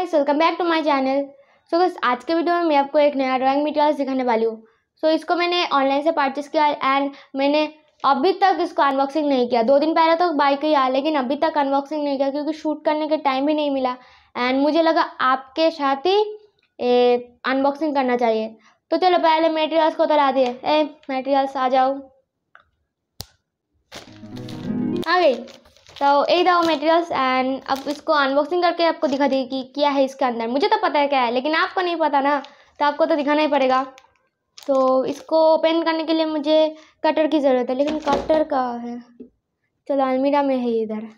guys welcome back to my channel so बस आज के वीडियो में मैं आपको एक नया ड्राइंग मटेरियल सिखाने वाली हूँ सो so, इसको मैंने ऑनलाइन से परचेस किया एंड मैंने अभी तक इसको अनबॉक्सिंग नहीं किया दो दिन पहले तो बाइक ही किया लेकिन अभी तक अनबॉक्सिंग नहीं किया क्योंकि शूट करने के टाइम भी नहीं मिला एंड मुझे लगा आपके साथ ही अनबॉक्सिंग करना चाहिए तो चलो पहले मेटेरियल्स को तो ला दिए ए मेटेरियल्स आ जाओ आ गई तो यही था वो मेटेरियल्स एंड अब इसको अनबॉक्सिंग करके आपको दिखा देगी कि क्या है इसके अंदर मुझे तो पता है क्या है लेकिन आपको नहीं पता ना तो आपको तो दिखाना ही पड़ेगा तो इसको ओपन करने के लिए मुझे कटर की ज़रूरत है लेकिन कटर का है चलो अलमीरा में है इधर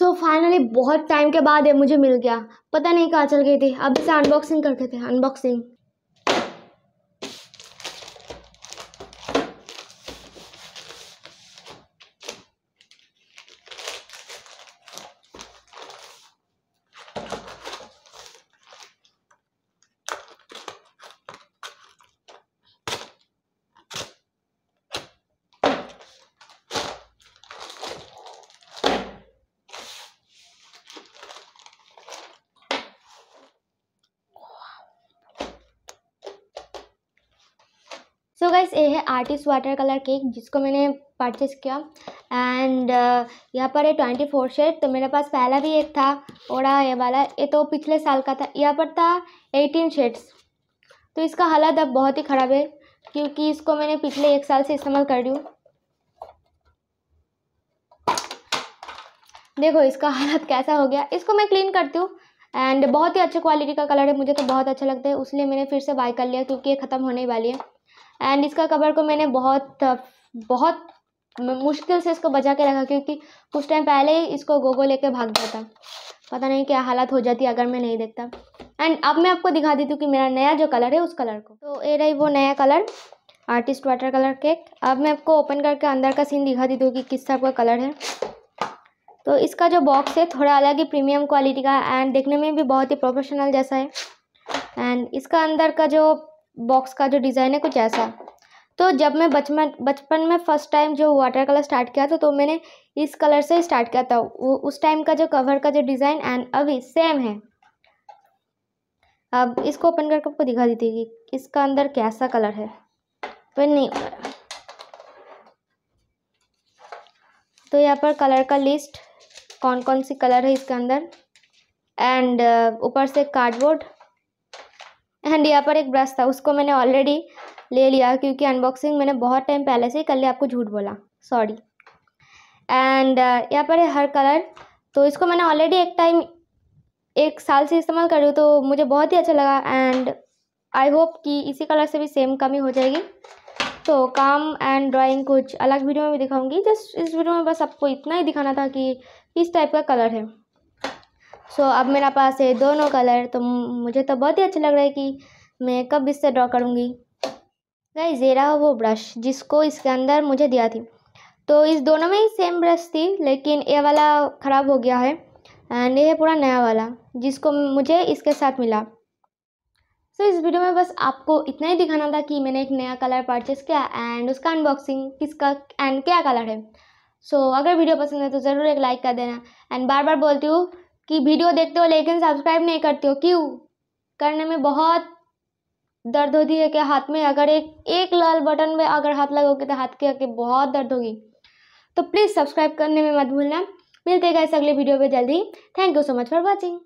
सो so, फाइनली बहुत टाइम के बाद ये मुझे मिल गया पता नहीं कहाँ चल गई थी अब इसे अनबॉक्सिंग करते थे अनबॉक्सिंग गाइस ये है आर्टिस्ट वाटर कलर केक जिसको मैंने परचेस किया एंड uh, यहाँ पर है ट्वेंटी फोर शेड तो मेरे पास पहला भी एक था ओड़ा ये वाला ये तो पिछले साल का था यहाँ पर था एटीन शेड्स तो इसका हालत अब बहुत ही ख़राब है क्योंकि इसको मैंने पिछले एक साल से इस्तेमाल कर रही हूँ देखो इसका हालत कैसा हो गया इसको मैं क्लीन करती हूँ एंड बहुत ही अच्छे क्वालिटी का कलर है मुझे तो बहुत अच्छा लगता है इसलिए मैंने फिर से बाय कर लिया क्योंकि ये ख़त्म होने वाली है एंड इसका कवर को मैंने बहुत बहुत मुश्किल से इसको बचा के रखा क्योंकि कुछ टाइम पहले ही इसको गोगो लेके भाग गया था पता नहीं क्या हालत हो जाती अगर मैं नहीं देखता एंड अब मैं आपको दिखा देती हूँ कि मेरा नया जो कलर है उस कलर को तो ये रही वो नया colour artist watercolour cake अब मैं आपको ओपन करके अंदर का सीन दिखा देती हूँ कि किस टाइप का कलर है तो इसका जो बॉक्स है थोड़ा अलग ही प्रीमियम क्वालिटी का एंड देखने में भी बहुत ही प्रोफेशनल जैसा है एंड इसका अंदर का जो बॉक्स का जो डिज़ाइन है कुछ ऐसा तो जब मैं बचपन बचपन में फ़र्स्ट टाइम जो वाटर कलर स्टार्ट किया था तो मैंने इस कलर से स्टार्ट किया था वो उस टाइम का जो कवर का जो डिज़ाइन एंड अभी सेम है अब इसको ओपन करके आपको दिखा देती थी कि इसका अंदर कैसा कलर है पर नहीं तो यहाँ पर कलर का लिस्ट कौन कौन सी कलर है इसके अंदर एंड ऊपर से कार्डबोर्ड एंड यहाँ पर एक ब्रश था उसको मैंने ऑलरेडी ले लिया क्योंकि अनबॉक्सिंग मैंने बहुत टाइम पहले से ही कर लिया आपको झूठ बोला सॉरी एंड uh, यहाँ पर है हर कलर तो इसको मैंने ऑलरेडी एक टाइम एक साल से इस्तेमाल कर रही हूँ तो मुझे बहुत ही अच्छा लगा एंड आई होप कि इसी कलर से भी सेम कमी हो जाएगी तो काम एंड ड्राइंग कुछ अलग वीडियो में भी दिखाऊंगी जस्ट इस वीडियो में बस आपको इतना ही दिखाना था कि किस टाइप का कलर है सो अब मेरा पास है दोनों कलर तो मुझे तो बहुत ही अच्छा लग रहा है कि मैं कब इससे ड्रॉ करूँगी गाइज जेरा वो ब्रश जिसको इसके अंदर मुझे दिया थी तो इस दोनों में ही सेम ब्रश थी लेकिन ये वाला ख़राब हो गया है एंड ये है पूरा नया वाला जिसको मुझे इसके साथ मिला सो so, इस वीडियो में बस आपको इतना ही दिखाना था कि मैंने एक नया कलर परचेस किया एंड उसका अनबॉक्सिंग किसका एंड क्या कलर है सो so, अगर वीडियो पसंद है तो ज़रूर एक लाइक कर देना एंड बार बार बोलती हूँ कि वीडियो देखते हो लेकिन सब्सक्राइब नहीं करते हो क्यों करने में बहुत दर्द होती है कि हाथ में अगर एक एक लाल बटन में अगर हाथ लगोगे तो हाथ के आके बहुत दर्द होगी तो प्लीज़ सब्सक्राइब करने में मत भूलना मिलते गए अगले वीडियो में जल्दी thank you so much for watching